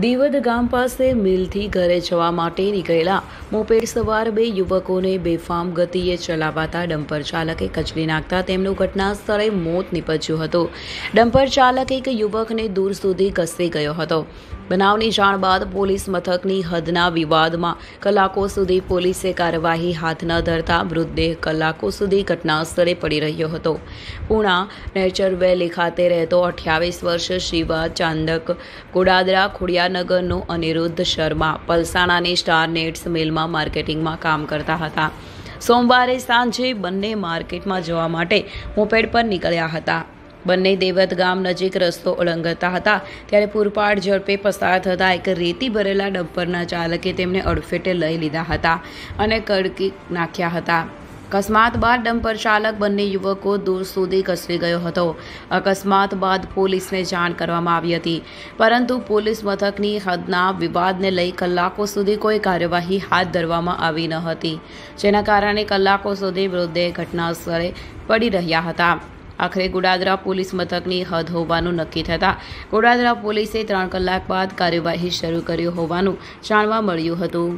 દિવદ ગામ પાસે મિલથી ઘરે જવા માટે નીકળેલા મોપેડ સવાર બે યુવકોને બેફામ ગતિએ ચલાવાતા ડમ્પર ચાલકે કચડી નાખતા તેમનું ઘટના સ્થળે મોત નીપજ્યું હતું ડમ્પર ચાલક એક યુવકને દૂર સુધી ઘસી ગયો હતો બનાવની જાણ બાદ પોલીસ મથકની હદના વિવાદમાં કલાકો સુધી પોલીસે કાર્યવાહી હાથ ન ધરતા મૃતદેહ કલાકો સુધી ઘટના સ્થળે પડી રહ્યો હતો પૂણા નેચર વેલી ખાતે રહેતો અઠ્યાવીસ વર્ષ શિવા ચાંદક ગોડાદરા ખોડિયા વિદ્યાનગરનો અનિરુદ્ધ શર્મા પલસાણાની સ્ટાર નેટ્સ મિલમાં માર્કેટિંગમાં કામ કરતા હતા સોમવારે સાંજે બંને માર્કેટમાં જવા માટે મોપેડ પર નીકળ્યા હતા બંને દેવત ગામ નજીક રસ્તો ઓળંગતા હતા ત્યારે પૂરપાડ ઝડપે પસાર થતા એક રેતી ભરેલા ડમ્પરના ચાલકે તેમને અડફેટે લઈ લીધા હતા અને કડકી નાખ્યા હતા અકસ્માત બાદ ડમ્પર ચાલક બંને યુવકો દૂર સુધી ઘસરી ગયો હતો અકસ્માત બાદ પોલીસને જાણ કરવામાં આવી હતી પરંતુ પોલીસ મથકની હદના વિવાદને લઈ કલાકો સુધી કોઈ કાર્યવાહી હાથ ધરવામાં આવી ન હતી જેના કારણે કલાકો સુધી મૃતદેહ ઘટનાસ્થળે પડી રહ્યા હતા આખરે ગોડાદરા પોલીસ મથકની હદ હોવાનું નક્કી થતાં ગોડાદરા પોલીસે ત્રણ કલાક બાદ કાર્યવાહી શરૂ કરી હોવાનું જાણવા મળ્યું હતું